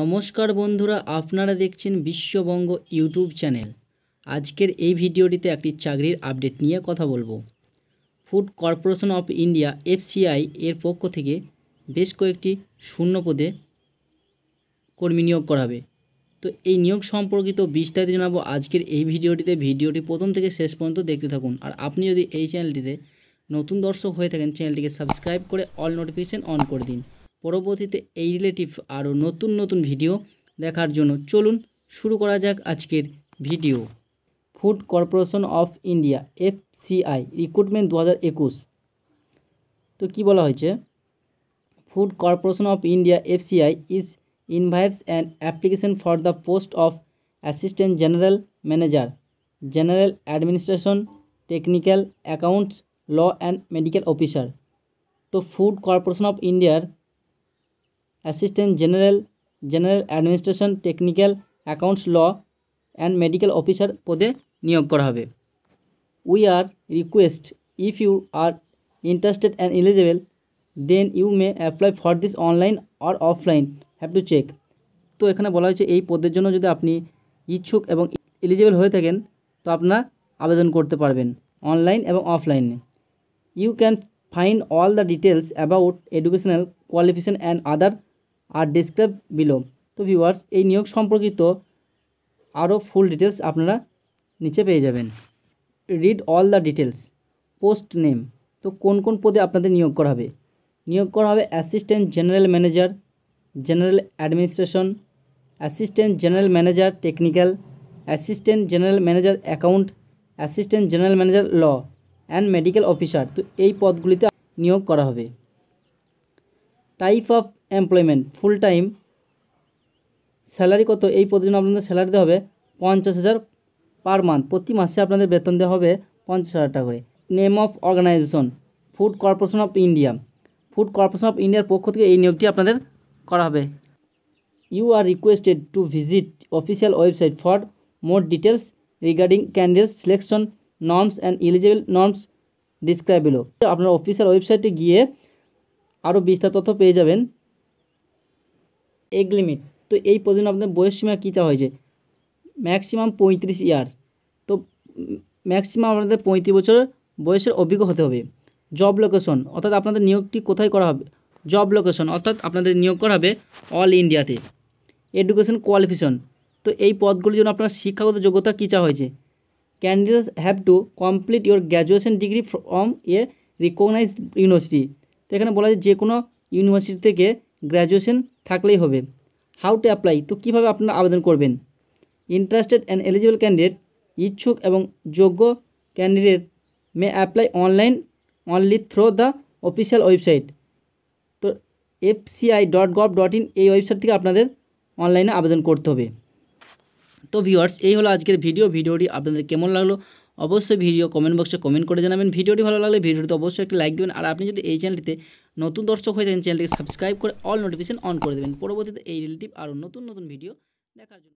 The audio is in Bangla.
নমস্কার বন্ধুরা আপনারা দেখছেন বিশ্ববঙ্গ ইউটিউব চ্যানেল আজকের এই ভিডিওটিতে একটি চাকরির আপডেট নিয়ে কথা বলবো Food Corporation of India FCI এর পক্ষ থেকে বেশ কয়েকটি শূন্য পদে কর্মী নিয়োগ করাবে তো এই নিয়োগ সম্পর্কিত বিস্তারিত জানাবো আজকের এই ভিডিওটিতে ভিডিওটি প্রথম থেকে শেষ পর্যন্ত দেখতে থাকুন আর আপনি যদি এই চ্যানেলটিতে নতুন দর্শক হয়ে থাকেন চ্যানেলটিকে সাবস্ক্রাইব করে অল নোটিফিকেশান অন করে দিন পরবর্তীতে এই রিলেটিভ আরও নতুন নতুন ভিডিও দেখার জন্য চলুন শুরু করা যাক আজকের video Food Corporation of India FCI recruitment দু হাজার একুশ তো কী বলা হয়েছে Food Corporation of India FCI is invites and application for the post of assistant general manager general administration technical accounts law and medical officer তো ফুড কর্পোরেশন অফ ইন্ডিয়ার assistant general general administration technical accounts law and medical officer পদে নিয়োগ করা হবে we are request if you are interested and eligible then you may apply for this online or offline have to check তো এখানে বলা হয়েছে এই পদের জন্য যদি আপনি ইচ্ছুক এবং এলিজেবল হয়ে থাকেন তো আপনার আবেদন করতে পারবেন অনলাইন এবং অফলাইনে you can find all the details about educational qualification and other are describe below তো ভিউয়ার্স এই নিয়োগ সম্পর্কিত আরও ফুল ডিটেলস আপনারা নিচে পেয়ে যাবেন read all the details post name তো কোন কোন পদে আপনাদের নিয়োগ করা হবে নিয়োগ করা হবে assistant general manager general administration assistant general manager technical assistant general manager account assistant general manager law and medical officer তো এই পদগুলিতে নিয়োগ করা হবে type of employment full time salary কত এই প্রতিদিন আপনাদের স্যালারি দেওয়া হবে পঞ্চাশ হাজার পার মান্থ প্রতি মাসে আপনাদের বেতন দেওয়া হবে পঞ্চাশ হাজার টাকা করে name of organisation Food Corporation of India Food Corporation of ইন্ডিয়ার পক্ষ থেকে এই নিয়োগটি আপনাদের করা হবে you are requested to visit official website for more details regarding candidate selection norms and eligible norms described below আপনার অফিসিয়াল ওয়েবসাইটে গিয়ে আরও বিস্তার তথ্য পেয়ে যাবেন এগ লিমিট তো এই আপনাদের বয়স সীমা কী চা হয়েছে ম্যাক্সিমাম পঁয়ত্রিশ ইয়ার তো ম্যাক্সিমাম আপনাদের পঁয়ত্রিশ বছর বয়সের অভিজ্ঞ হতে হবে জব লোকেশন অর্থাৎ আপনাদের নিয়োগটি কোথায় করা হবে জব লোকেশন অর্থাৎ আপনাদের নিয়োগ করা হবে অল ইন্ডিয়াতে এডুকেশন কোয়ালিফিকেশন তো এই পদগুলির জন্য আপনার শিক্ষাগত যোগ্যতা কী চা হয়েছে candidates have to complete your graduation degree from a recognised university তো এখানে বলা যায় যে কোনো ইউনিভার্সিটি থেকে গ্র্যাজুয়েশন থাকলেই হবে হাউ টু অ্যাপ্লাই তো কীভাবে আপনারা আবেদন করবেন ইন্টারেস্টেড অ্যান্ড এলিজিবল ক্যান্ডিডেট ইচ্ছুক এবং যোগ্য candidate may apply online only through the official website তো FCI dot gov dot in এই ওয়েবসাইট থেকে আপনাদের অনলাইনে আবেদন করতে হবে তো ভিওয়ার্স এই হলো আজকের ভিডিও ভিডিওটি আপনাদের কেমন লাগলো অবশ্যই ভিডিও কমেন্ট বক্সে কমেন্ট করে জানাবেন ভিডিওটি ভালো লাগলে ভিডিওটিতে অবশ্যই একটি লাইক দেবেন আর আপনি যদি এই চ্যানেলটিতে নতুন দর্শক হয়ে থাকেন চ্যানেলটিকে সাবস্ক্রাইব করে অল নোটিফিকেশন অন করে দেবেন পরবর্তীতে এই রিলেটিভ আরও নতুন নতুন ভিডিও দেখার জন্য